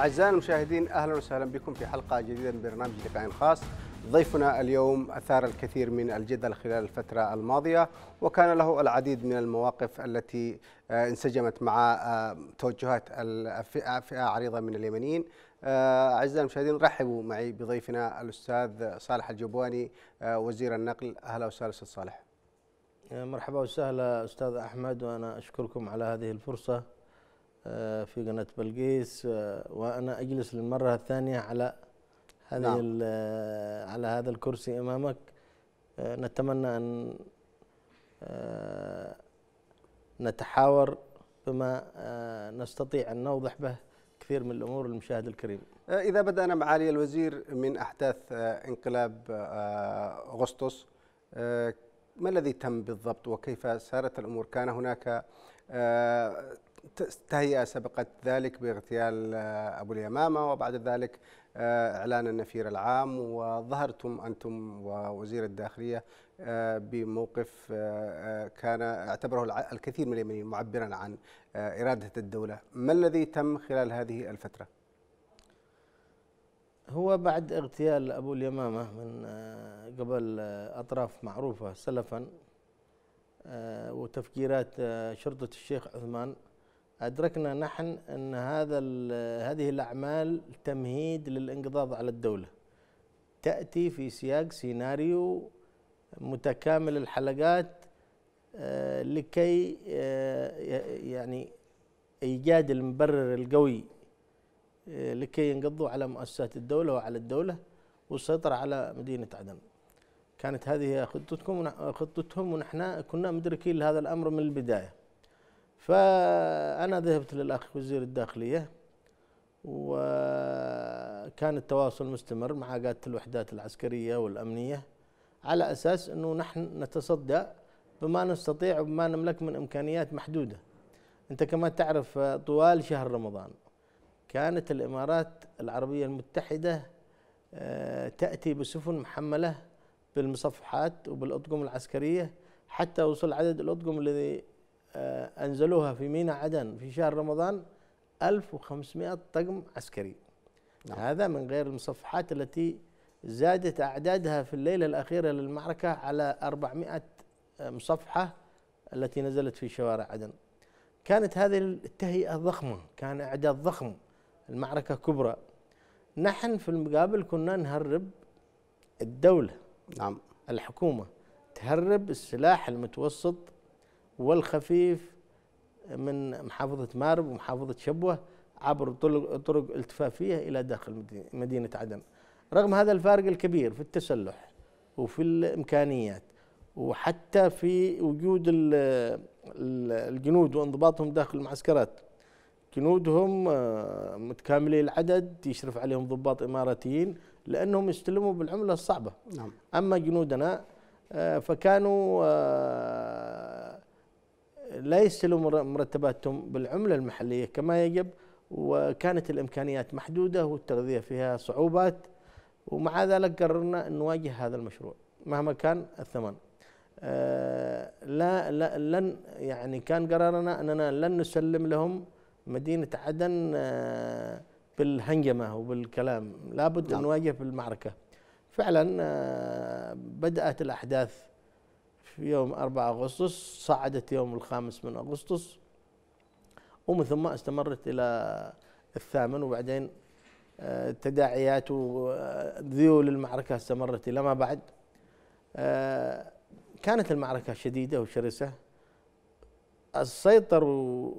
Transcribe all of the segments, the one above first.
أعزائي المشاهدين أهلا وسهلا بكم في حلقة جديدة من برنامج لقاء خاص ضيفنا اليوم أثار الكثير من الجدل خلال الفترة الماضية وكان له العديد من المواقف التي آه، انسجمت مع آه، توجهات فئة عريضة من اليمنيين آه، أعزائي المشاهدين رحبوا معي بضيفنا الأستاذ صالح الجبواني وزير النقل أهلا وسهلا أستاذ صالح مرحبا وسهلا أستاذ أحمد وأنا أشكركم على هذه الفرصة آه، في قناة بلقيس آه، وأنا أجلس للمرة الثانية على هذه نعم. آه، على هذا الكرسي أمامك نتمنى أن نتحاور بما نستطيع أن نوضح به كثير من الأمور للمشاهد الكريم إذا بدأنا معالي الوزير من أحداث انقلاب أغسطس ما الذي تم بالضبط وكيف سارت الأمور كان هناك تهيئة سبقت ذلك باغتيال آه، أبو اليمامة وبعد ذلك آه، إعلان النفير العام وظهرتم أنتم ووزير الداخلية آه، بموقف كان اعتبره الكثير من اليمنيين معبرا عن إرادة الدولة ما الذي تم خلال هذه الفترة؟ هو بعد اغتيال أبو اليمامة من قبل أطراف معروفة سلفا وتفجيرات شرطة الشيخ عثمان أدركنا نحن أن هذا هذه الأعمال تمهيد للانقضاض على الدولة تأتي في سياق سيناريو متكامل الحلقات آه، لكي آه، يعني إيجاد المبرر القوي آه، لكي ينقضوا على مؤسسات الدولة وعلى الدولة والسيطرة على مدينة عدن كانت هذه خطتكم خطتهم ونحن كنا مدركين لهذا الأمر من البداية فأنا ذهبت للأخ وزير الداخلية وكان التواصل مستمر مع قادة الوحدات العسكرية والأمنية على أساس أنه نحن نتصدى بما نستطيع وبما نملك من إمكانيات محدودة أنت كما تعرف طوال شهر رمضان كانت الإمارات العربية المتحدة آه، تأتي بسفن محملة بالمصفحات وبالأطقم العسكرية حتى وصل عدد الأطقم الذي آه، أنزلوها في ميناء عدن في شهر رمضان 1500 طقم عسكري نعم. هذا من غير المصفحات التي زادت أعدادها في الليلة الأخيرة للمعركة على 400 آه، مصفحة التي نزلت في شوارع عدن كانت هذه التهيئة ضخمة كان إعداد ضخم المعركة كبرى نحن في المقابل كنا نهرب الدولة نعم الحكومة تهرب السلاح المتوسط والخفيف من محافظة مارب ومحافظة شبوة عبر طرق, طرق التفافية إلى داخل مدينة عدن رغم هذا الفارق الكبير في التسلح وفي الإمكانيات وحتى في وجود الجنود وانضباطهم داخل المعسكرات جنودهم آه، متكاملي العدد يشرف عليهم ضباط إماراتيين لأنهم يستلموا بالعملة الصعبة نعم. أما جنودنا آه، فكانوا آه، لا يستلموا مرتباتهم بالعملة المحلية كما يجب وكانت الإمكانيات محدودة والتغذية فيها صعوبات ومع ذلك قررنا أن نواجه هذا المشروع مهما كان الثمن آه، لا, لا لن يعني كان قرارنا أننا لن نسلم لهم مدينة عدن آه، بالهنجمة وبالكلام لابد أن نعم. نواجه بالمعركة فعلا آه، بدأت الأحداث في يوم 4 أغسطس صعدت يوم الخامس من أغسطس ومن ثم استمرت إلى الثامن وبعدين آه، تداعيات وذيول آه، المعركة استمرت إلى ما بعد آه، كانت المعركة شديدة وشرسة سيطروا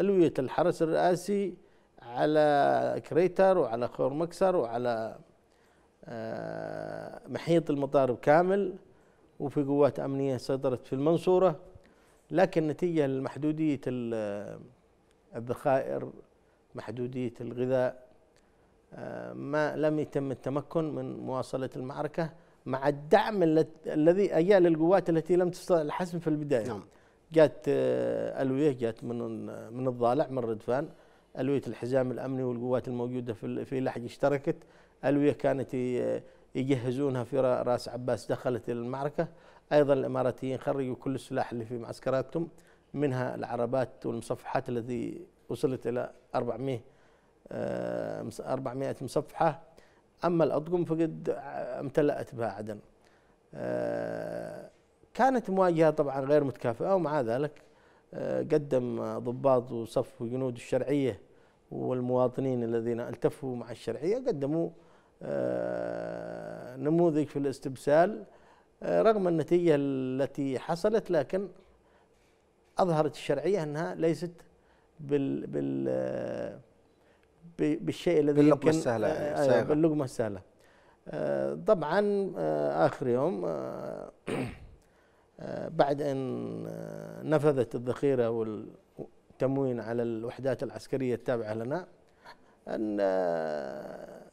ألوية الحرس الرئاسي على كريتر وعلى خور مكسر وعلى محيط المطار كامل وفي قوات أمنية سيطرت في المنصورة لكن نتيجة لمحدودية الذخائر محدودية الغذاء آه، ما لم يتم التمكن من مواصلة المعركة مع الدعم الذي أجاء للقوات التي لم تستطع الحسم في البداية نعم. جات آه، ألوية جات من من الضالع من ردفان ألوية الحزام الأمني والقوات الموجودة في في لحج اشتركت ألوية كانت آه، يجهزونها في راس عباس دخلت المعركة أيضا الإماراتيين خرجوا كل السلاح اللي في معسكراتهم منها العربات والمصفحات التي وصلت إلى 400 400 آه، مصفحة أما الأطقم فقد امتلأت بها عدن آه، كانت مواجهة طبعا غير متكافئة ومع ذلك آه، قدم ضباط وصف وجنود الشرعية والمواطنين الذين التفوا مع الشرعية قدموا آه، نموذج في الاستبسال آه، رغم النتيجة التي حصلت لكن أظهرت الشرعية أنها ليست بال بال آه، بالشيء الذي باللقمة يعني، أيوة، السهلة آه باللقمة السهلة طبعا آخر يوم بعد أن نفذت الذخيرة والتموين على الوحدات العسكرية التابعة لنا أن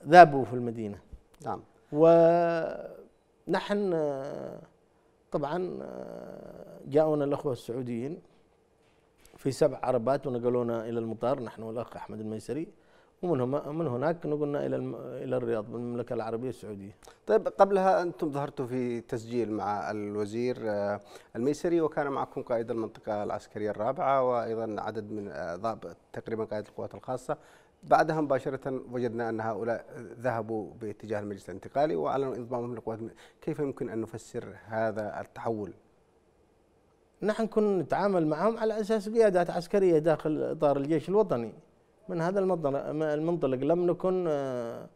ذابوا في المدينة نعم ونحن آه، طبعا آه، جاءونا الأخوة السعوديين في سبع عربات ونقلونا إلى المطار نحن والأخ أحمد الميسري ومن من هناك نقلنا الى الى الرياض بالمملكه العربيه السعوديه. طيب قبلها انتم ظهرتوا في تسجيل مع الوزير آه، الميسري وكان معكم قائد المنطقه العسكريه الرابعه وايضا عدد من ضابط تقريبا قائد القوات الخاصه، بعدها مباشرة وجدنا أن هؤلاء ذهبوا باتجاه المجلس الانتقالي وأعلنوا انضمامهم للقوات كيف يمكن أن نفسر هذا التحول؟ نحن كنا نتعامل معهم على أساس قيادات عسكرية داخل إطار الجيش الوطني من هذا المنطلق لم نكن آه،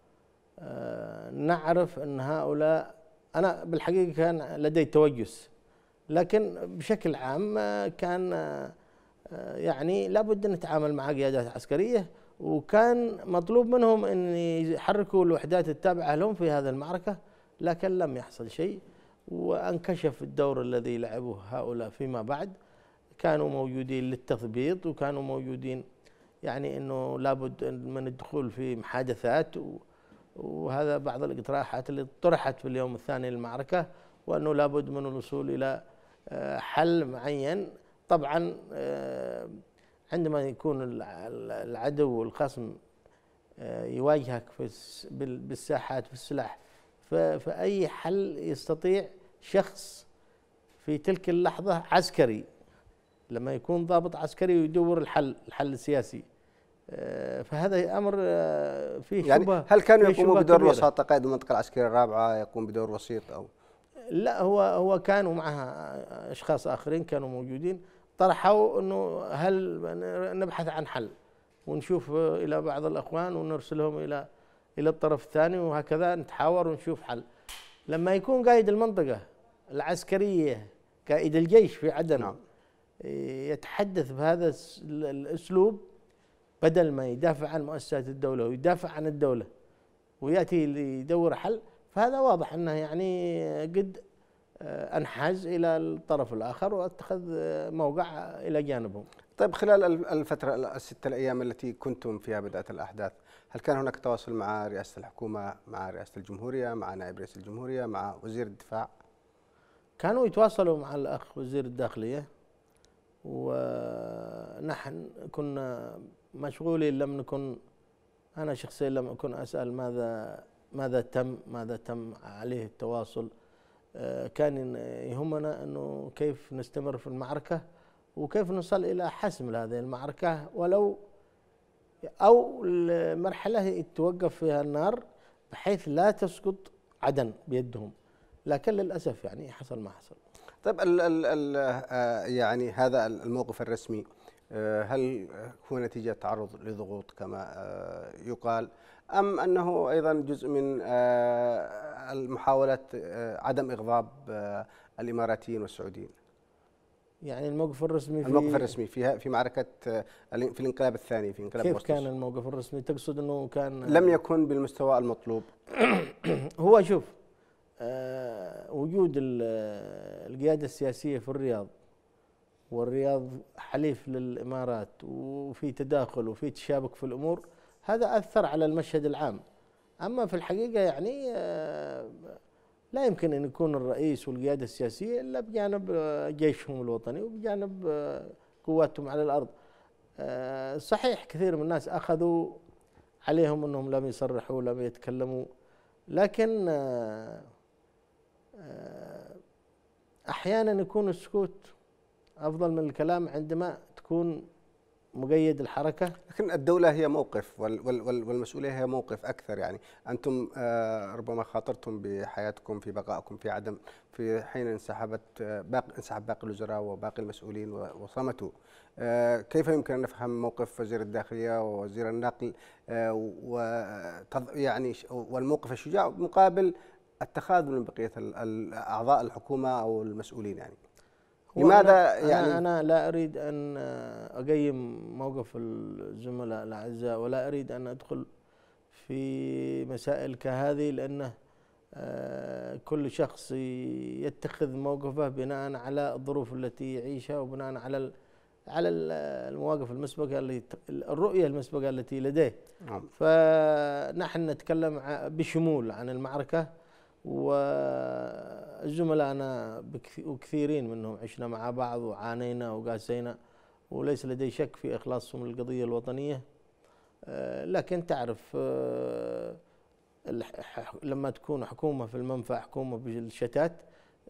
آه، نعرف أن هؤلاء أنا بالحقيقة كان لدي توجس لكن بشكل عام آه، كان يعني لابد أن نتعامل مع قيادات عسكرية وكان مطلوب منهم أن يحركوا الوحدات التابعة لهم في هذه المعركة لكن لم يحصل شيء وانكشف الدور الذي لعبوه هؤلاء فيما بعد كانوا موجودين للتثبيط وكانوا موجودين يعني انه لابد من الدخول في محادثات وهذا بعض الاقتراحات اللي طرحت في اليوم الثاني للمعركه وانه لابد من الوصول الى آه، حل معين طبعا آه، عندما يكون العدو والخصم آه، يواجهك بالساحات بالسلاح فأي حل يستطيع شخص في تلك اللحظة عسكري لما يكون ضابط عسكري ويدور الحل الحل السياسي آه، فهذا امر آه، فيه يعني شبهه هل كانوا يقومون بدور وساطه قائد المنطقه العسكريه الرابعه يقوم بدور وسيط او لا هو هو كانوا معها اشخاص اخرين كانوا موجودين طرحوا انه هل نبحث عن حل ونشوف الى بعض الاخوان ونرسلهم الى الى الطرف الثاني وهكذا نتحاور ونشوف حل لما يكون قائد المنطقه العسكريه قائد الجيش في عدن نعم. يتحدث بهذا الاسلوب بدل ما يدافع عن مؤسسات الدوله ويدافع عن الدوله وياتي يدور حل فهذا واضح انه يعني قد آه، انحاز الى الطرف الاخر واتخذ آه، موقع الى جانبهم. طيب خلال الفتره الست الايام التي كنتم فيها بدات الاحداث، هل كان هناك تواصل مع رئاسه الحكومه، مع رئاسه الجمهوريه، مع نائب رئيس الجمهوريه، مع وزير الدفاع؟ كانوا يتواصلوا مع الاخ وزير الداخليه ونحن كنا مشغولين لم نكن انا شخصيا لم اكن اسال ماذا ماذا تم ماذا تم عليه التواصل كان يهمنا أنه كيف نستمر في المعركة وكيف نصل إلى حسم هذه المعركة ولو أو المرحلة توقف فيها النار بحيث لا تسقط عدن بيدهم لكن للأسف يعني حصل ما حصل طيب ال ال ال آه، يعني هذا الموقف الرسمي آه، هل هو نتيجة تعرض لضغوط كما آه، يقال أم أنه أيضا جزء من آه، محاولة آه، عدم إغضاب آه، الإماراتيين والسعوديين يعني الموقف الرسمي في الموقف الرسمي في في معركة في الانقلاب الثاني في انقلاب كيف بوستس. كان الموقف الرسمي تقصد أنه كان لم يكن بالمستوى المطلوب هو شوف وجود القيادة السياسية في الرياض والرياض حليف للإمارات وفي تداخل وفي تشابك في الأمور هذا أثر على المشهد العام أما في الحقيقة يعني آه، لا يمكن أن يكون الرئيس والقيادة السياسية إلا بجانب آه، جيشهم الوطني وبجانب آه، قواتهم على الأرض صحيح كثير من الناس أخذوا عليهم أنهم لم يصرحوا لم يتكلموا لكن أحيانا يكون السكوت أفضل من الكلام عندما تكون مجيد الحركة؟ لكن الدولة هي موقف والمسؤولية هي موقف أكثر يعني أنتم آه، ربما خاطرتم بحياتكم في بقائكم في عدم في حين انسحبت آه، باقي انسحب باقي الوزراء وباقي المسؤولين وصمتوا آه، كيف يمكن أن نفهم موقف وزير الداخلية ووزير النقل يعني والموقف الشجاع مقابل التخاذل من بقية أعضاء الحكومة أو المسؤولين يعني لماذا أنا يعني أنا لا أريد أن أقيم موقف الزملاء الأعزاء ولا أريد أن أدخل في مسائل كهذه لأنه آه، كل شخص يتخذ موقفه بناء على الظروف التي يعيشها وبناء على على المواقف المسبقه التي الرؤيه المسبقه التي لديه نعم. فنحن نتكلم بشمول عن المعركه و زملائنا وكثيرين منهم عشنا مع بعض وعانينا وقاسينا وليس لدي شك في إخلاصهم للقضية الوطنية آه، لكن تعرف آه، لما تكون حكومة في المنفى حكومة بالشتات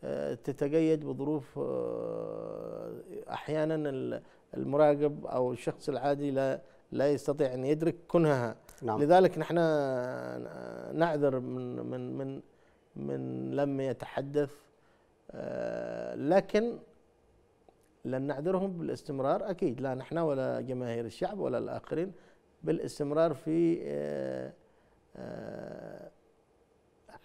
آه، تتقيد بظروف أحيانا المراقب أو الشخص العادي لا لا يستطيع أن يدرك كنهها نعم. لذلك نحن نعذر من من من من لم يتحدث آه، لكن لن نعذرهم بالاستمرار اكيد لا نحن ولا جماهير الشعب ولا الاخرين بالاستمرار في آه، آه،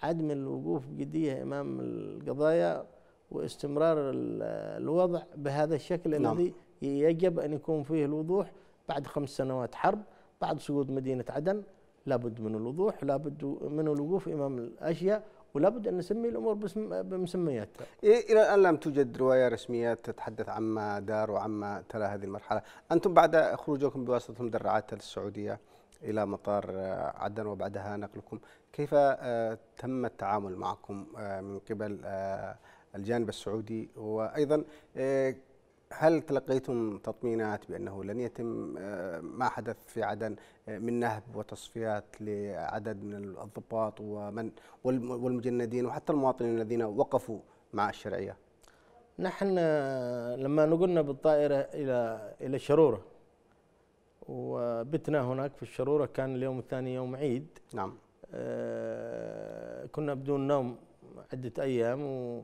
عدم الوقوف بجديه امام القضايا واستمرار الوضع بهذا الشكل نعم. الذي يجب ان يكون فيه الوضوح بعد خمس سنوات حرب بعد سقوط مدينه عدن لابد من الوضوح لابد من الوقوف امام الاشياء ولا بد أن نسمي الأمور بمسمياتها إيه إلى الآن لم توجد رواية رسمية تتحدث عما دار وعما تلا هذه المرحلة أنتم بعد خروجكم بواسطة مدرعات السعودية إلى مطار آه، عدن وبعدها نقلكم كيف آه، تم التعامل معكم آه، من قبل الجانب السعودي وأيضا هل تلقيتم تطمينات بأنه لن يتم آه، ما حدث في عدن آه، من نهب وتصفيات لعدد من الضباط ومن والمجندين وحتى المواطنين الذين وقفوا مع الشرعية نحن لما نقلنا بالطائرة إلى إلى الشروره وبتنا هناك في الشرورة كان اليوم الثاني يوم عيد نعم آه، كنا بدون نوم عدة أيام و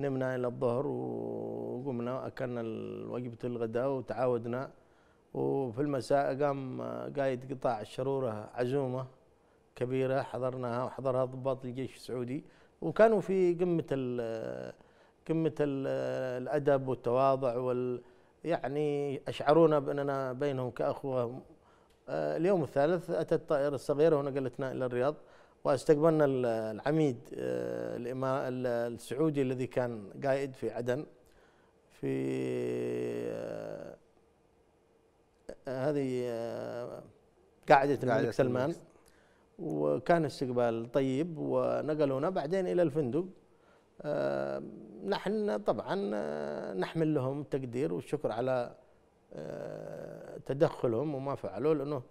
نمنا إلى الظهر وقمنا وأكلنا وجبة الغداء وتعاودنا وفي المساء قام قايد قطاع الشرورة عزومة كبيرة حضرناها وحضرها ضباط الجيش السعودي وكانوا في قمة قمة الأدب والتواضع وال يعني أشعرونا بأننا بينهم كأخوة آه، اليوم الثالث اتت الطائرة الصغيرة ونقلتنا إلى الرياض واستقبلنا العميد آه، السعودي الذي كان قائد في عدن في آه، آه، هذه قاعدة الملك سلمان وكان استقبال طيب ونقلونا بعدين إلى الفندق نحن طبعا نحمل لهم التقدير والشكر على تدخلهم وما فعلوه لأنه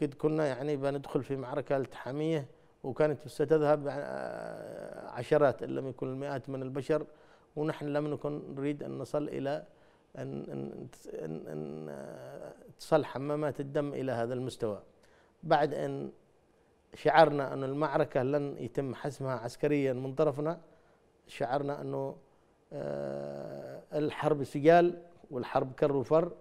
قد كنا يعني بندخل في معركة التحامية وكانت ستذهب آه، عشرات ان لم يكن المئات من البشر ونحن لم نكن نريد ان نصل الى ان ان ان, أن آه، تصل حمامات الدم الى هذا المستوى بعد ان شعرنا ان المعركه لن يتم حسمها عسكريا من طرفنا شعرنا انه آه، الحرب سجال والحرب كر وفر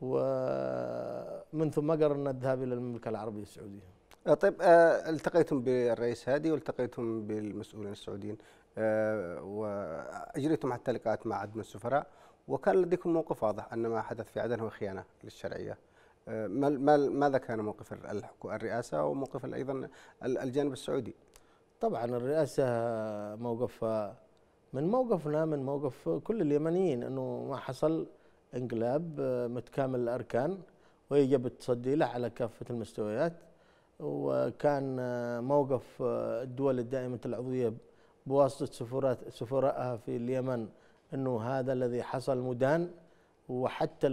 ومن ثم قررنا الذهاب الى المملكه العربيه السعوديه آه، طيب آه، التقيتم بالرئيس هادي والتقيتم بالمسؤولين السعوديين آه، واجريتم حتى لقاءات مع عدد من السفراء وكان لديكم موقف واضح ان ما حدث في عدن هو خيانه للشرعيه ما ماذا كان موقف الرئاسه وموقف ايضا الجانب السعودي؟ طبعا الرئاسه موقفها من موقفنا من موقف كل اليمنيين انه ما حصل انقلاب متكامل الاركان ويجب التصدي له على كافه المستويات وكان آه، موقف آه، الدول الدائمة العضوية بواسطة سفرات سفرائها في اليمن أنه هذا الذي حصل مدان وحتى آه،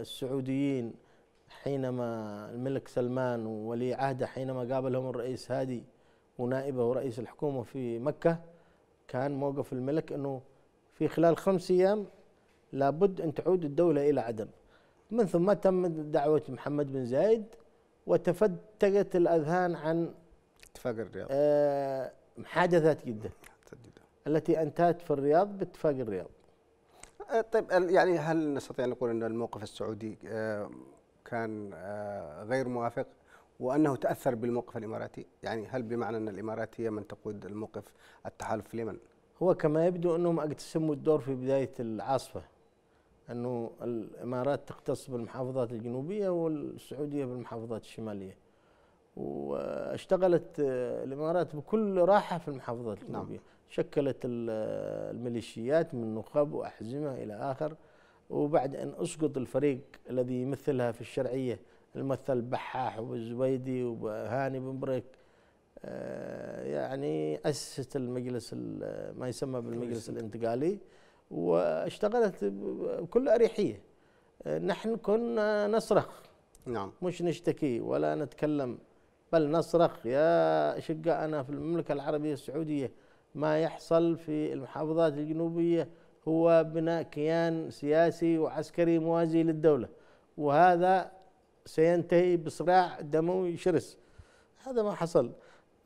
السعوديين حينما الملك سلمان وولي عهده حينما قابلهم الرئيس هادي ونائبه ورئيس الحكومة في مكة كان موقف الملك أنه في خلال خمس أيام لابد أن تعود الدولة إلى عدن من ثم تم دعوة محمد بن زايد وتفتقت الأذهان عن اتفاق الرياض آه محادثات جدة التي أنتهت في الرياض باتفاق الرياض آه، طيب يعني هل نستطيع أن نقول أن الموقف السعودي آه، كان آه، غير موافق وأنه تأثر بالموقف الإماراتي يعني هل بمعنى أن الإمارات هي من تقود الموقف التحالف في اليمن هو كما يبدو أنهم اقتسموا الدور في بداية العاصفة أنه الإمارات تقتص بالمحافظات الجنوبية والسعودية بالمحافظات الشمالية واشتغلت آه، الإمارات بكل راحة في المحافظات نعم. الجنوبية نعم. شكلت آه، الميليشيات من نخب وأحزمة إلى آخر وبعد أن أسقط الفريق الذي يمثلها في الشرعية الممثل بحاح والزبيدي وهاني بن بريك آه، يعني أسست المجلس ما يسمى بالمجلس الانتقالي واشتغلت بكل اريحيه آه، نحن كنا نصرخ نعم مش نشتكي ولا نتكلم بل نصرخ يا شقائنا في المملكه العربيه السعوديه ما يحصل في المحافظات الجنوبيه هو بناء كيان سياسي وعسكري موازي للدوله وهذا سينتهي بصراع دموي شرس هذا ما حصل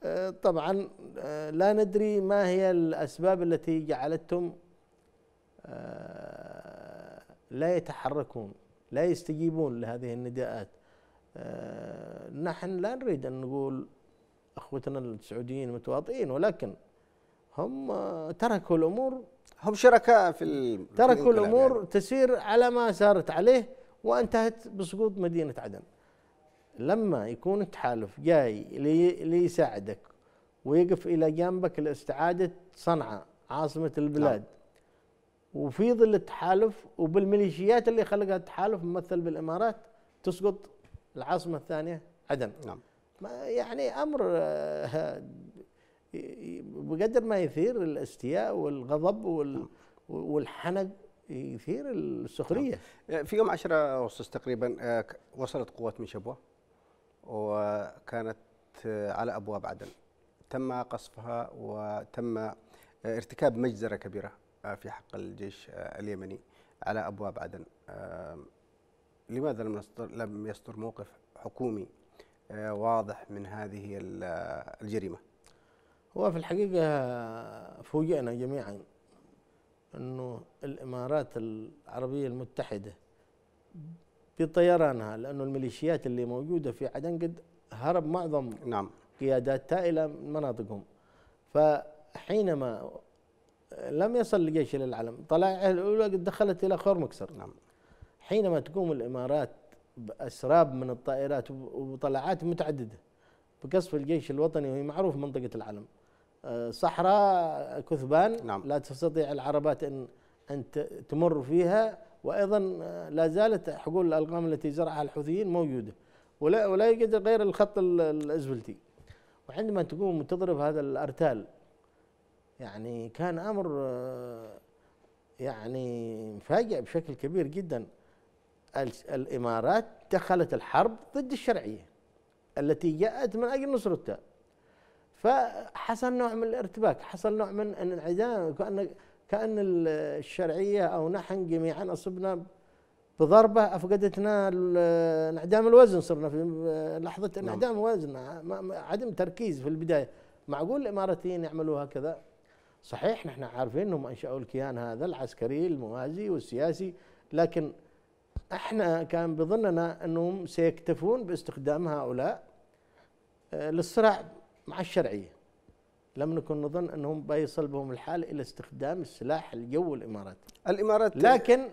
آه، طبعا آه، لا ندري ما هي الاسباب التي جعلتهم آه، لا يتحركون لا يستجيبون لهذه النداءات آه، نحن لا نريد أن نقول أخوتنا السعوديين متواطئين ولكن هم آه، تركوا الأمور هم شركاء في تركوا يعني. الأمور يعني. تسير على ما سارت عليه وانتهت بسقوط مدينة عدن لما يكون التحالف جاي ليساعدك ويقف إلى جانبك لاستعادة صنعاء عاصمة البلاد نعم. وفي ظل التحالف وبالميليشيات اللي خلقها التحالف ممثل بالامارات تسقط العاصمه الثانيه عدن نعم يعني امر آه، بقدر ما يثير الاستياء والغضب نعم. والحنق يثير السخريه نعم. آه، في يوم 10 اغسطس تقريبا آه، وصلت قوات من شبوه وكانت على ابواب عدن تم قصفها وتم ارتكاب مجزره كبيره آه، في حق الجيش آه، اليمني على ابواب عدن لماذا لم يصدر لم يصدر موقف حكومي آه، واضح من هذه الجريمه؟ هو في الحقيقه فوجئنا جميعا انه الامارات العربيه المتحده بطيرانها لانه الميليشيات اللي موجوده في عدن قد هرب معظم نعم قياداتها الى مناطقهم فحينما لم يصل الجيش إلى العلم طلائعه الأولى قد دخلت إلى خورمكسر نعم حينما تقوم الإمارات بأسراب من الطائرات وطلعات متعددة بقصف الجيش الوطني وهي معروف منطقة العلم آه، صحراء كثبان نعم. لا تستطيع العربات أن أن تمر فيها وأيضا آه، لا زالت حقول الألغام التي زرعها الحوثيين موجودة ولا ولا يوجد غير الخط الازبلتي وعندما تقوم تضرب هذا الأرتال يعني كان امر يعني مفاجئ بشكل كبير جدا الامارات دخلت الحرب ضد الشرعيه التي جاءت من اجل نصرتها فحصل نوع من الارتباك حصل نوع من انعدام كان كان الشرعيه او نحن جميعا اصبنا بضربه افقدتنا انعدام الوزن صرنا في لحظه انعدام الوزن نعم. عدم تركيز في البدايه معقول الاماراتيين يعملوا هكذا صحيح نحن عارفين انهم انشأوا الكيان هذا العسكري الموازي والسياسي لكن احنا كان بظننا انهم سيكتفون باستخدام هؤلاء آه، للصراع مع الشرعيه لم نكن نظن انهم بيصل بهم الحال الى استخدام السلاح الجو الاماراتي الامارات لكن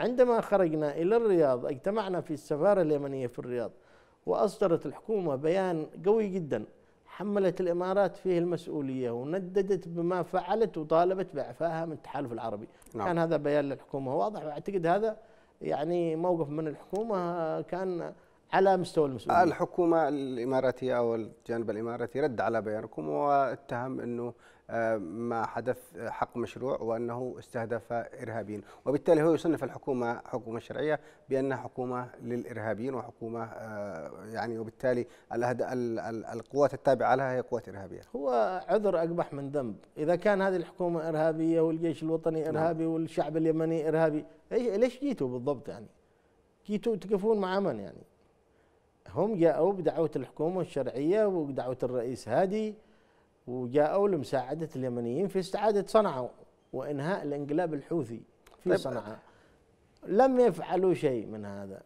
عندما خرجنا الى الرياض اجتمعنا في السفاره اليمنيه في الرياض واصدرت الحكومه بيان قوي جدا حملت الامارات فيه المسؤوليه ونددت بما فعلت وطالبت باعفائها من التحالف العربي، نعم. كان هذا بيان للحكومه واضح واعتقد هذا يعني موقف من الحكومه آه، كان على مستوى المسؤولين الحكومة الإماراتية أو الجانب الإماراتي رد على بيانكم واتهم أنه آه، ما حدث حق مشروع وأنه استهدف إرهابيين وبالتالي هو يصنف الحكومة حكومة شرعية بأنها حكومة للإرهابيين وحكومة آه، يعني وبالتالي القوات التابعة لها هي قوات إرهابية هو عذر أقبح من ذنب إذا كان هذه الحكومة إرهابية والجيش الوطني نعم. إرهابي نعم. والشعب اليمني إرهابي ليش جيتوا بالضبط يعني جيتوا تقفون مع من يعني هم جاءوا بدعوة الحكومة الشرعية ودعوة الرئيس هادي وجاءوا لمساعدة اليمنيين في استعادة صنعاء وإنهاء الانقلاب الحوثي في طيب صنعاء لم يفعلوا شيء من هذا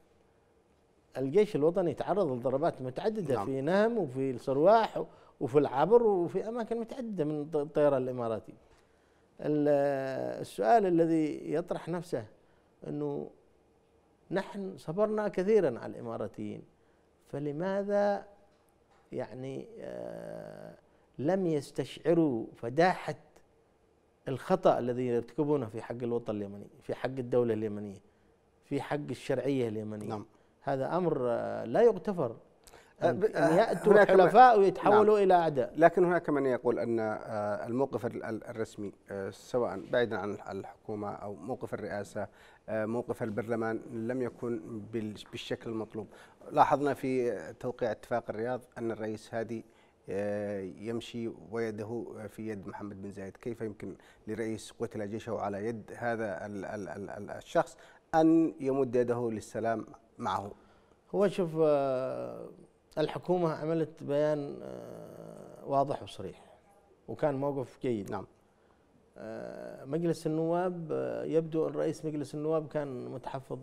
الجيش الوطني تعرض لضربات متعددة نعم. في نهم وفي الصرواح وفي العبر وفي أماكن متعددة من الطيران الإماراتي السؤال الذي يطرح نفسه أنه نحن صبرنا كثيرا على الإماراتيين فلماذا يعني آه، لم يستشعروا فداحة الخطأ الذي يرتكبونه في حق الوطن اليمني في حق الدولة اليمنية في حق الشرعية اليمنية نعم. هذا أمر آه، لا يغتفر أه، أن يأتوا الحلفاء ويتحولوا نعم. إلى أعداء لكن هناك من يقول أن الموقف الرسمي سواء بعيدا عن الحكومة أو موقف الرئاسة موقف البرلمان لم يكن بالشكل المطلوب لاحظنا في توقيع اتفاق الرياض أن الرئيس هادي آه، يمشي ويده في يد محمد بن زايد كيف يمكن لرئيس قتل جيشه على يد هذا الشخص أن يمد يده للسلام معه هو شوف آه، الحكومة عملت بيان آه، واضح وصريح وكان موقف جيد نعم مجلس النواب يبدو أن رئيس مجلس النواب كان متحفظ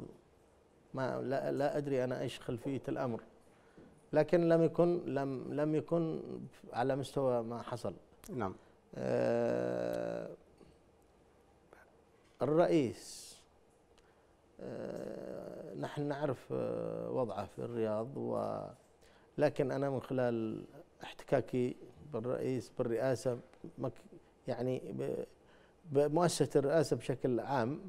ما لا, لا أدري أنا إيش خلفية الأمر لكن لم يكن لم لم يكن على مستوى ما حصل نعم آه الرئيس آه نحن نعرف آه وضعه في الرياض و لكن انا من خلال احتكاكي بالرئيس بالرئاسه يعني بمؤسسه الرئاسه بشكل عام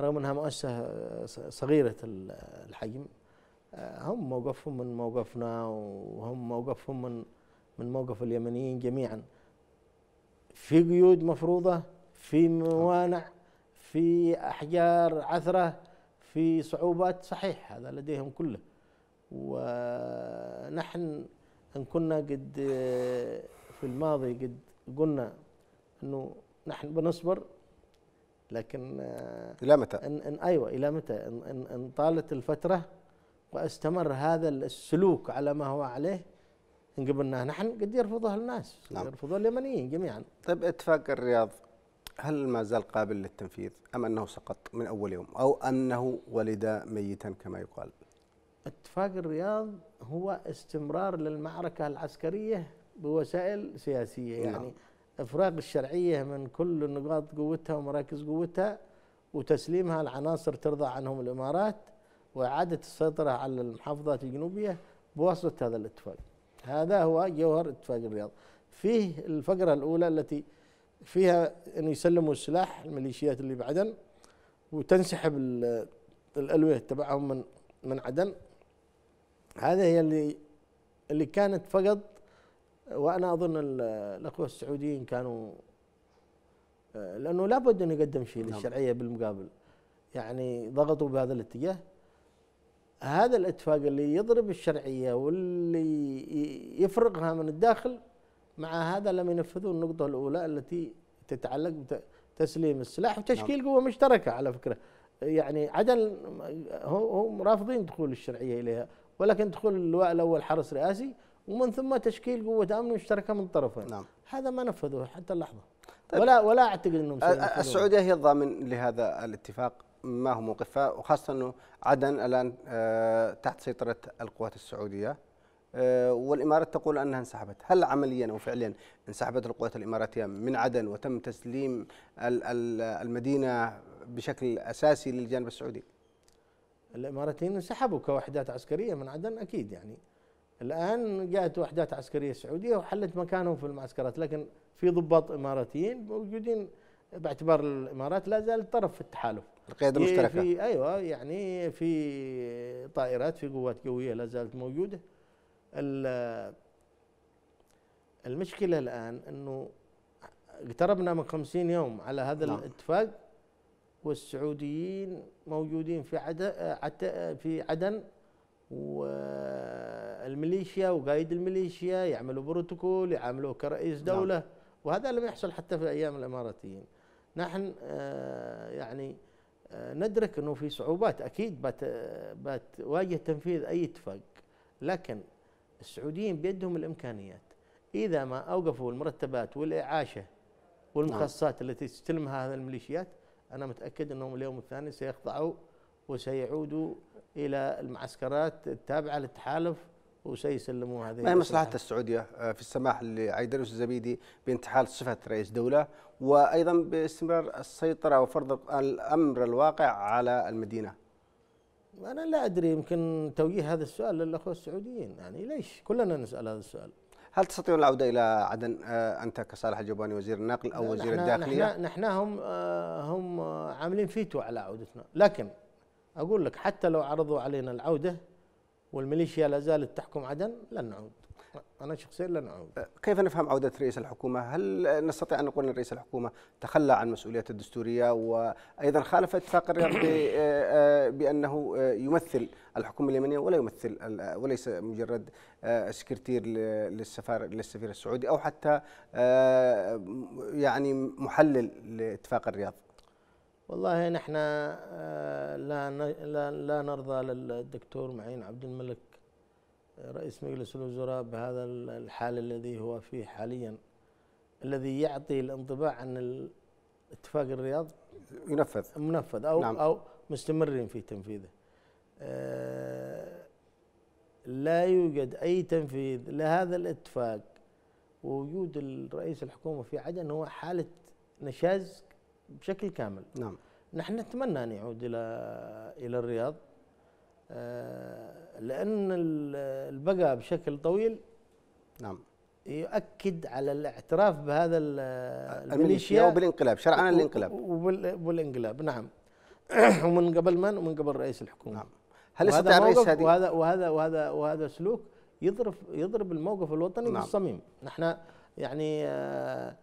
رغم انها مؤسسه صغيره الحجم آه، هم موقفهم من موقفنا وهم موقفهم من من موقف اليمنيين جميعا في قيود مفروضه في موانع في احجار عثره في صعوبات صحيح هذا لديهم كله ونحن ان كنا قد آه، في الماضي قد قلنا انه نحن بنصبر لكن الى متى؟ إن, إن ايوه الى متى؟ إن, إن, ان طالت الفتره واستمر هذا السلوك على ما هو عليه ان قبلناه نحن قد يرفضه الناس نعم. يرفضه اليمنيين جميعا طيب اتفاق الرياض هل ما زال قابل للتنفيذ ام انه سقط من اول يوم او انه ولد ميتا كما يقال؟ اتفاق الرياض هو استمرار للمعركه العسكريه بوسائل سياسيه يعني نعم. إفراغ الشرعية من كل نقاط قوتها ومراكز قوتها وتسليمها لعناصر ترضى عنهم الإمارات وإعادة السيطرة على المحافظات الجنوبية بواسطة هذا الاتفاق هذا هو جوهر اتفاق الرياض فيه الفقرة الأولى التي فيها أن يسلموا السلاح الميليشيات اللي بعدن وتنسحب الألوية تبعهم من من عدن هذا هي اللي اللي كانت فقط وانا اظن الاخوه السعوديين كانوا لانه لابد ان يقدم شيء نعم. للشرعيه بالمقابل يعني ضغطوا بهذا الاتجاه هذا الاتفاق اللي يضرب الشرعيه واللي يفرقها من الداخل مع هذا لم ينفذوا النقطه الاولى التي تتعلق بتسليم السلاح وتشكيل نعم. قوه مشتركه على فكره يعني عدن هم رافضين دخول الشرعيه اليها ولكن دخول اللواء الاول حرس رئاسي ومن ثم تشكيل قوه امن مشتركه من طرفين نعم. هذا ما نفذوه حتى اللحظه طيب ولا ولا اعتقد انهم السعوديه هي الضامن لهذا الاتفاق ما هو موقفها وخاصه انه عدن الان آه، تحت سيطره القوات السعوديه آه، والامارات تقول انها انسحبت، هل عمليا او فعليا انسحبت القوات الاماراتيه من عدن وتم تسليم المدينه بشكل اساسي للجانب السعودي؟ الاماراتيين انسحبوا كوحدات عسكريه من عدن اكيد يعني الآن جاءت وحدات عسكرية سعودية وحلت مكانهم في المعسكرات لكن في ضباط إماراتيين موجودين باعتبار الإمارات لا زالت طرف في التحالف القيادة المشتركة في أيوة يعني في طائرات في قوات جوية لا زالت موجودة المشكلة الآن أنه اقتربنا من خمسين يوم على هذا نعم. الاتفاق والسعوديين موجودين في عدن في عدن والميليشيا وقايد الميليشيا يعملوا بروتوكول يعاملوه كرئيس نعم. دولة نعم. وهذا لم يحصل حتى في أيام الإماراتيين نحن آه، يعني آه، ندرك أنه في صعوبات أكيد بتواجه تنفيذ أي اتفاق لكن السعوديين بيدهم الإمكانيات إذا ما أوقفوا المرتبات والإعاشة والمخصصات التي تستلمها هذه الميليشيات أنا متأكد أنهم اليوم الثاني سيخضعوا وسيعودوا الى المعسكرات التابعه للتحالف وسيسلموا هذه ما هي مصلحة السعودية آه، في السماح لعيدروس الزبيدي بانتحال صفة رئيس دولة وأيضا باستمرار السيطرة وفرض الأمر الواقع على المدينة أنا لا أدري يمكن توجيه هذا السؤال للأخوة السعوديين يعني ليش كلنا نسأل هذا السؤال هل تستطيعون العودة إلى عدن آه، أنت كصالح الجباني وزير النقل أو وزير الداخلية؟ نحن, نحن هم آه، هم عاملين فيتو على عودتنا لكن أقول لك حتى لو عرضوا علينا العودة والميليشيا لا زالت تحكم عدن لن نعود أنا شخصيا لن أعود كيف نفهم عودة رئيس الحكومة؟ هل نستطيع أن نقول أن رئيس الحكومة تخلى عن مسؤوليات الدستورية وأيضا خالف اتفاق الرياض آه، بأنه يمثل الحكومة اليمنية ولا يمثل وليس مجرد آه، سكرتير للسفارة للسفير السعودي أو حتى آه، يعني محلل لاتفاق الرياض والله نحن آه، لا لا نرضى للدكتور معين عبد الملك آه، رئيس مجلس الوزراء بهذا الحال الذي هو فيه حاليا الذي يعطي الانطباع ان اتفاق الرياض ينفذ منفذ او نعم. او مستمرين في تنفيذه. آه، لا يوجد اي تنفيذ لهذا الاتفاق ووجود الرئيس الحكومه في عدن هو حاله نشاز بشكل كامل نعم نحن نتمنى ان يعود الى الى الرياض آه، لان البقاء بشكل طويل نعم يؤكد على الاعتراف بهذا آه، الميليشيا وبالانقلاب شرعا الانقلاب وبالانقلاب نعم ومن قبل من ومن قبل رئيس الحكومه نعم هل استطاع الرئيس هذه وهذا وهذا وهذا وهذا سلوك يضرب يضرب الموقف الوطني نعم. بالصميم نحن يعني آه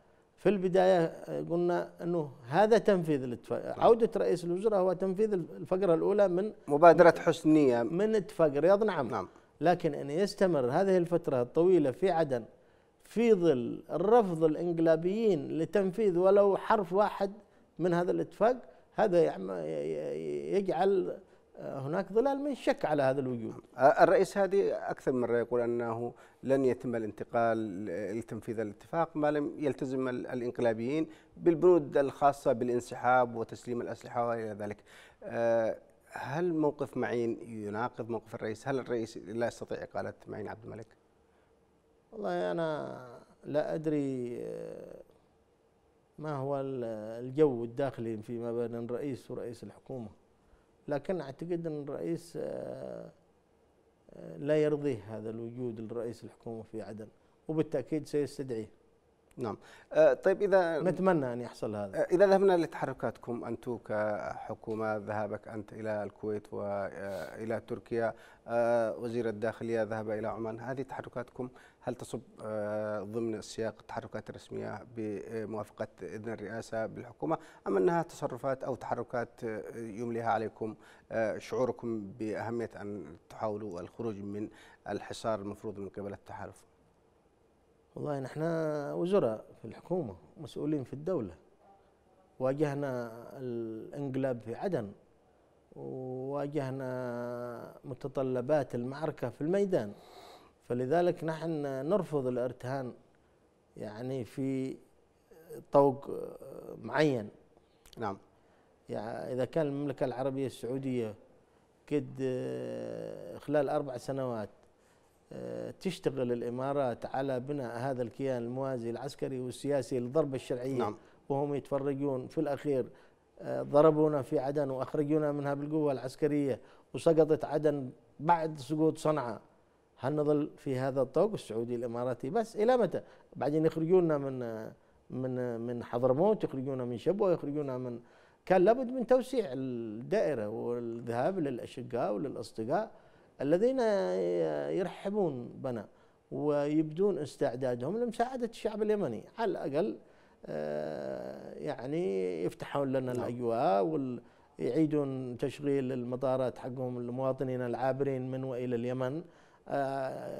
في البداية آه، قلنا أنه هذا تنفيذ للتف... عودة رئيس الوزراء هو تنفيذ الفقرة الأولى من مبادرة حسنية من اتفاق رياض نعم, نعم. لكن أن يستمر هذه الفترة الطويلة في عدن في ظل رفض الإنقلابيين لتنفيذ ولو حرف واحد من هذا الاتفاق هذا يجعل هناك ظلال من الشك على هذا الوجود الرئيس هادي أكثر مرة يقول أنه لن يتم الانتقال لتنفيذ الاتفاق ما لم يلتزم الإنقلابيين بالبنود الخاصة بالانسحاب وتسليم الأسلحة وإلى ذلك هل موقف معين يناقض موقف الرئيس هل الرئيس لا يستطيع إقالة معين عبد الملك والله أنا لا أدري ما هو الجو الداخلي فيما بين الرئيس ورئيس الحكومه لكن أعتقد أن الرئيس آه، آه، لا يرضيه هذا الوجود لرئيس الحكومة في عدن وبالتأكيد سيستدعيه نعم أه، طيب اذا نتمنى ان يحصل هذا أه، اذا ذهبنا لتحركاتكم انتم كحكومه ذهابك انت الى الكويت والى أه، تركيا وزير الداخليه ذهب الى عمان هذه تحركاتكم هل تصب ضمن سياق التحركات الرسميه بموافقه اذن الرئاسه بالحكومه ام انها تصرفات او تحركات يمليها عليكم شعوركم باهميه ان تحاولوا الخروج من الحصار المفروض من قبل التحالف؟ والله نحن وزراء في الحكومة مسؤولين في الدولة واجهنا الانقلاب في عدن وواجهنا متطلبات المعركة في الميدان فلذلك نحن نرفض الارتهان يعني في طوق معين نعم يعني إذا كان المملكة العربية السعودية قد خلال أربع سنوات تشتغل الامارات على بناء هذا الكيان الموازي العسكري والسياسي لضرب الشرعيه نعم. وهم يتفرجون في الاخير آه، ضربونا في عدن واخرجونا منها بالقوه العسكريه وسقطت عدن بعد سقوط صنعاء هل نظل في هذا الطوق السعودي الاماراتي بس الى متى؟ بعدين يخرجونا من آه، من آه، من حضرموت يخرجونا من شبوه يخرجونا من كان لابد من توسيع الدائره والذهاب للاشقاء وللاصدقاء الذين يرحبون بنا ويبدون استعدادهم لمساعدة الشعب اليمني على الأقل آه، يعني يفتحون لنا نعم. الأجواء ويعيدون تشغيل المطارات حقهم المواطنين العابرين من وإلى اليمن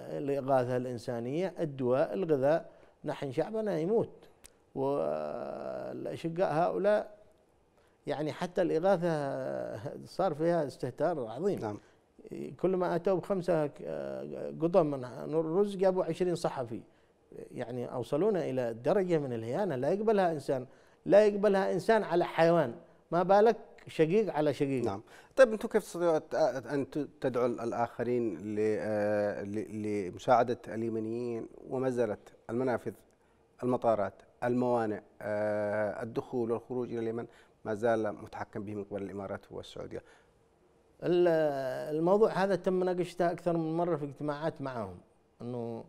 الإغاثة آه، الإنسانية الدواء الغذاء نحن شعبنا يموت والأشقاء هؤلاء يعني حتى الإغاثة صار فيها استهتار عظيم نعم. كل ما أتوا بخمسة آه، قطن من الرز جابوا عشرين صحفي يعني أوصلونا إلى درجة من الهيانة لا يقبلها إنسان لا يقبلها إنسان على حيوان ما بالك شقيق على شقيق نعم طيب أنتم كيف تستطيعوا أن تدعوا الآخرين آه، لمساعدة اليمنيين وما زالت المنافذ المطارات الموانئ آه، الدخول والخروج إلى اليمن ما زال متحكم به من قبل الإمارات والسعودية الموضوع هذا تم مناقشته اكثر من مره في اجتماعات معهم انه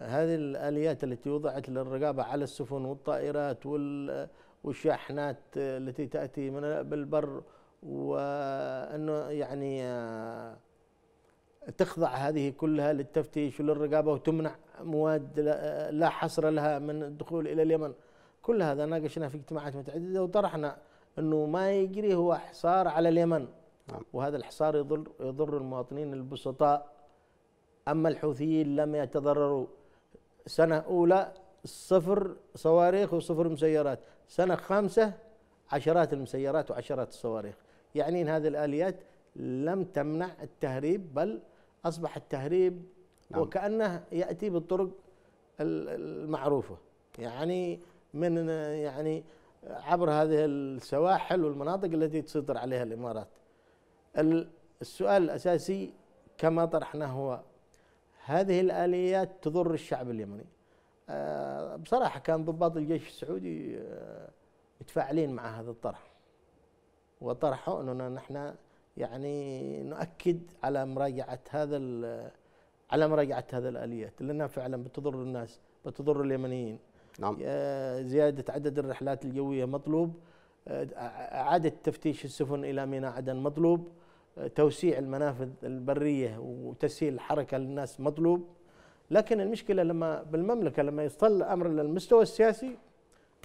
هذه الاليات التي وضعت للرقابه على السفن والطائرات والشاحنات التي تاتي من بالبر وانه يعني آه، تخضع هذه كلها للتفتيش وللرقابه وتمنع مواد لا حصر لها من الدخول الى اليمن كل هذا ناقشناه في اجتماعات متعدده وطرحنا انه ما يجري هو حصار على اليمن نعم. وهذا الحصار يضر, يضر المواطنين البسطاء أما الحوثيين لم يتضرروا سنة أولى صفر صواريخ وصفر مسيرات سنة خامسة عشرات المسيرات وعشرات الصواريخ يعني إن هذه الآليات لم تمنع التهريب بل أصبح التهريب نعم. وكأنه يأتي بالطرق المعروفة يعني من يعني عبر هذه السواحل والمناطق التي تسيطر عليها الإمارات السؤال الأساسي كما طرحناه هو هذه الآليات تضر الشعب اليمني آه، بصراحة كان ضباط الجيش السعودي آه، متفاعلين مع هذا الطرح وطرحوا أننا نحن يعني نؤكد على مراجعة هذا على مراجعة هذه الآليات لأنها فعلا بتضر الناس بتضر اليمنيين نعم آه، زيادة عدد الرحلات الجوية مطلوب إعادة تفتيش السفن إلى ميناء عدن مطلوب توسيع المنافذ البريه وتسهيل الحركه للناس مطلوب لكن المشكله لما بالمملكه لما يصل الامر للمستوى السياسي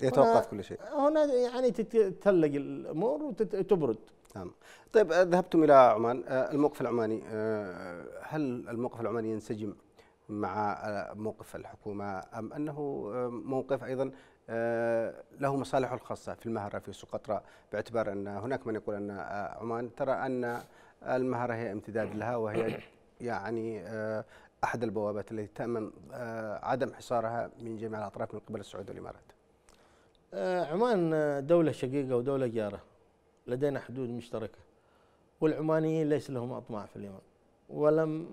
يتوقف كل شيء هنا يعني تتلق الامور وتبرد نعم طيب آه، ذهبتم الى عمان آه، الموقف العماني آه، هل الموقف العماني ينسجم مع موقف الحكومه ام انه موقف ايضا له مصالحه الخاصه في المهره في سقطرى باعتبار ان هناك من يقول ان عمان ترى ان المهرة هي امتداد لها وهي يعني آه، أحد البوابات التي تأمن آه، عدم حصارها من جميع الأطراف من قبل السعوديه والإمارات آه، عمان دولة شقيقة ودولة جارة لدينا حدود مشتركة والعمانيين ليس لهم أطماع في اليمن ولم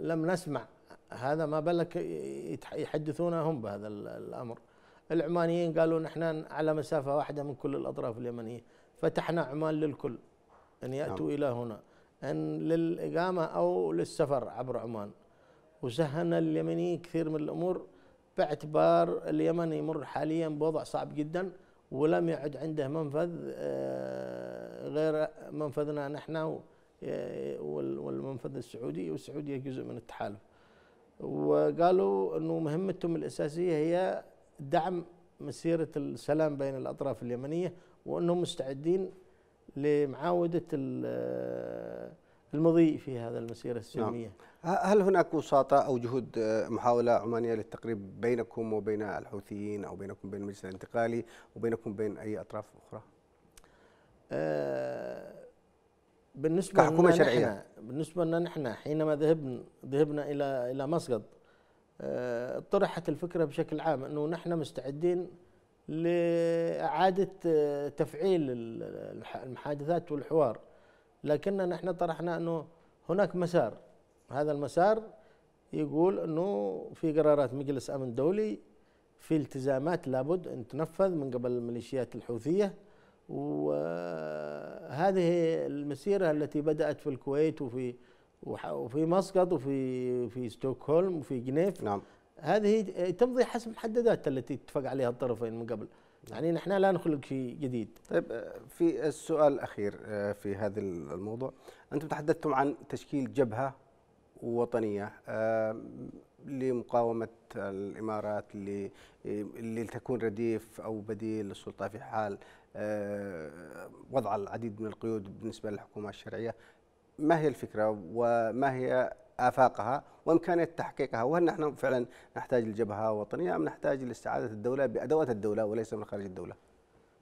لم نسمع هذا ما بالك يحدثونا هم بهذا الأمر العمانيين قالوا نحن على مسافة واحدة من كل الأطراف اليمنية فتحنا عمان للكل أن يأتوا نعم. إلى هنا أن للإقامة أو للسفر عبر عمان وسهلنا اليمني كثير من الأمور باعتبار اليمن يمر حاليا بوضع صعب جدا ولم يعد عنده منفذ آه، غير منفذنا نحن آه، والمنفذ السعودي والسعودية جزء من التحالف وقالوا أنه مهمتهم الأساسية هي دعم مسيرة السلام بين الأطراف اليمنية وأنهم مستعدين لمعاودة المضي في هذا المسيرة السلمية نعم. هل هناك وساطة أو جهود محاولة عمانية للتقريب بينكم وبين الحوثيين أو بينكم وبين المجلس الانتقالي وبينكم وبين أي أطراف أخرى؟ آه بالنسبة كحكومة لنا شرعية نحن بالنسبة لنا نحن حينما ذهبنا ذهبنا إلى إلى مسقط آه، طرحت الفكرة بشكل عام أنه نحن مستعدين لإعادة آه، تفعيل المحادثات والحوار لكننا نحن طرحنا أنه هناك مسار هذا المسار يقول أنه في قرارات مجلس أمن دولي في التزامات لابد أن تنفذ من قبل الميليشيات الحوثية وهذه المسيرة التي بدأت في الكويت وفي وفي مسقط وفي في ستوكهولم وفي جنيف نعم. هذه تمضي حسب المحددات التي اتفق عليها الطرفين من قبل يعني نحن لا نخلق شيء جديد طيب آه، في السؤال الأخير آه، في هذا الموضوع أنتم تحدثتم عن تشكيل جبهة وطنية لمقاومة الإمارات اللي, اللي تكون رديف أو بديل للسلطة في حال آه، وضع العديد من القيود بالنسبة للحكومة الشرعية ما هي الفكرة وما هي آفاقها وإمكانية تحقيقها وهل نحن فعلا نحتاج لجبهة وطنية أم نحتاج لاستعادة الدولة بأدوات الدولة وليس من خارج الدولة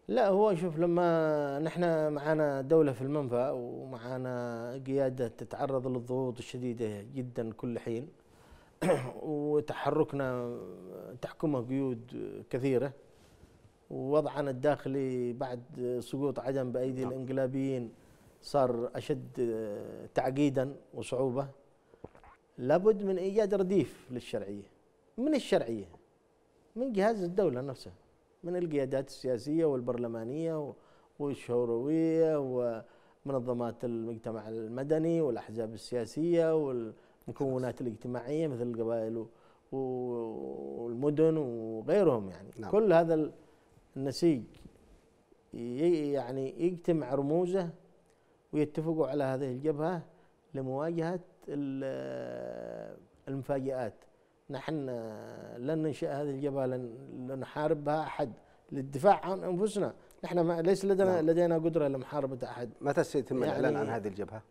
لا هو شوف لما نحن معنا دولة في المنفى ومعنا قيادة تتعرض للضغوط الشديدة جدا كل حين وتحركنا تحكمه قيود كثيرة ووضعنا الداخلي بعد سقوط عدن بأيدي نعم. الانقلابيين صار أشد تعقيدا وصعوبة لابد من ايجاد رديف للشرعيه من الشرعيه من جهاز الدوله نفسها من القيادات السياسيه والبرلمانيه والشورويه ومنظمات المجتمع المدني والاحزاب السياسيه والمكونات الاجتماعيه مثل القبائل والمدن وغيرهم يعني نعم. كل هذا النسيج يعني يجتمع رموزه ويتفقوا على هذه الجبهه لمواجهه المفاجآت نحن لن ننشئ هذه الجبهة لن نحاربها أحد للدفاع عن أنفسنا نحن ما ليس لدينا نعم. لدينا قدرة لمحاربة أحد متى سيتم يعني الإعلان عن يعني هذه الجبهة؟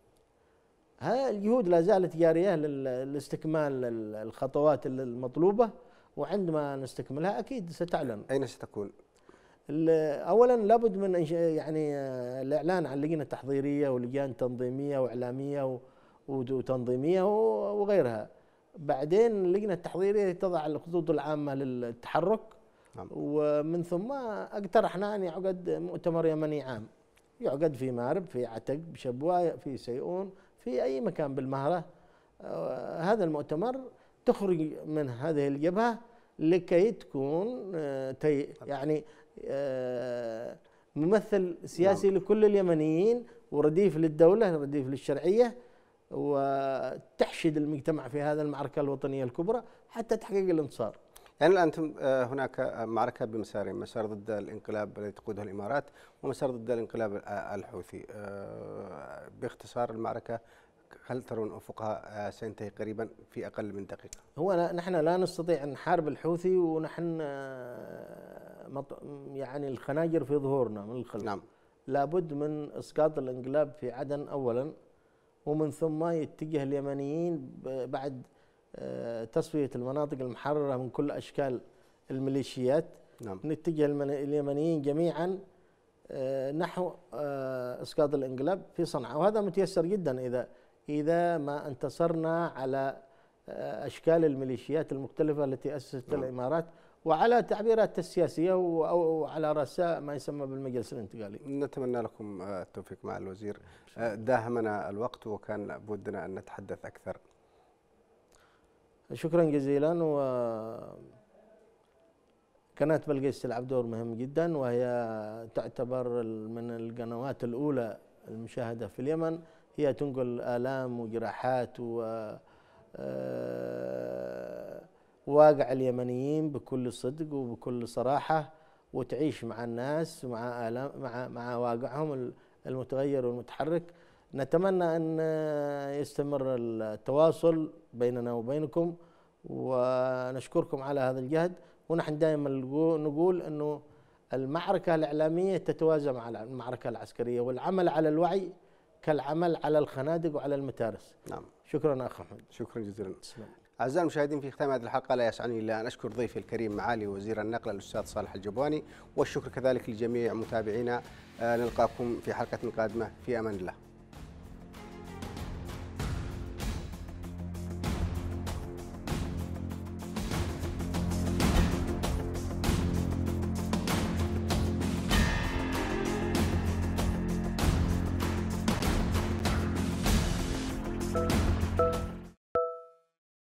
ها الجهود لا زالت جارية لاستكمال الخطوات المطلوبة وعندما نستكملها أكيد ستعلن أين ستكون؟ اولا لابد من يعني آه، الاعلان عن لجنه تحضيريه ولجان تنظيميه واعلاميه وتنظيميه وغيرها بعدين اللجنه التحضيريه تضع الخطوط العامه للتحرك نعم. ومن ثم اقترحنا ان يعقد مؤتمر يمني عام يعقد في مارب في عتق بشبوايه في سيئون في اي مكان بالمهره آه، هذا المؤتمر تخرج من هذه الجبهه لكي تكون آه، يعني آه، ممثل سياسي نعم. لكل اليمنيين ورديف للدوله رديف للشرعيه وتحشد المجتمع في هذا المعركة الوطنية الكبرى حتى تحقيق الانتصار يعني الآن آه، هناك معركة بمسارين مسار ضد الانقلاب الذي تقوده الإمارات ومسار ضد الانقلاب آه، الحوثي آه، باختصار المعركة هل ترون أفقها سينتهي قريبا في أقل من دقيقة هو نحن لا نستطيع أن نحارب الحوثي ونحن يعني الخناجر في ظهورنا من الخلف نعم لابد من إسقاط الانقلاب في عدن أولا ومن ثم يتجه اليمنيين بعد آه، تصفية المناطق المحررة من كل أشكال الميليشيات نعم. نتجه اليمنيين جميعا آه، نحو آه، اسقاط الانقلاب في صنعاء وهذا متيسر جدا اذا اذا ما انتصرنا على اشكال الميليشيات المختلفه التي اسست نعم. الامارات وعلى تعبيرات السياسية أو على رأسها ما يسمى بالمجلس الانتقالي نتمنى لكم آه، التوفيق مع الوزير آه، داهمنا الوقت وكان بودنا أن نتحدث أكثر شكرا جزيلا و قناة بلقيس تلعب دور مهم جدا وهي تعتبر من القنوات الأولى المشاهدة في اليمن هي تنقل آلام وجراحات و آه، واقع اليمنيين بكل صدق وبكل صراحة وتعيش مع الناس ومع آلام مع مع واقعهم المتغير والمتحرك نتمنى أن يستمر التواصل بيننا وبينكم ونشكركم على هذا الجهد ونحن دائما نقول أنه المعركة الإعلامية تتوازى مع المعركة العسكرية والعمل على الوعي كالعمل على الخنادق وعلى المتارس نعم شكرا أخ محمد شكرا جزيلا أعزائي المشاهدين في ختام هذه الحلقة لا يسعني إلا أن أشكر ضيفي الكريم معالي وزير النقل الأستاذ صالح الجبواني والشكر كذلك لجميع متابعينا آه، نلقاكم في حلقة قادمة في أمان الله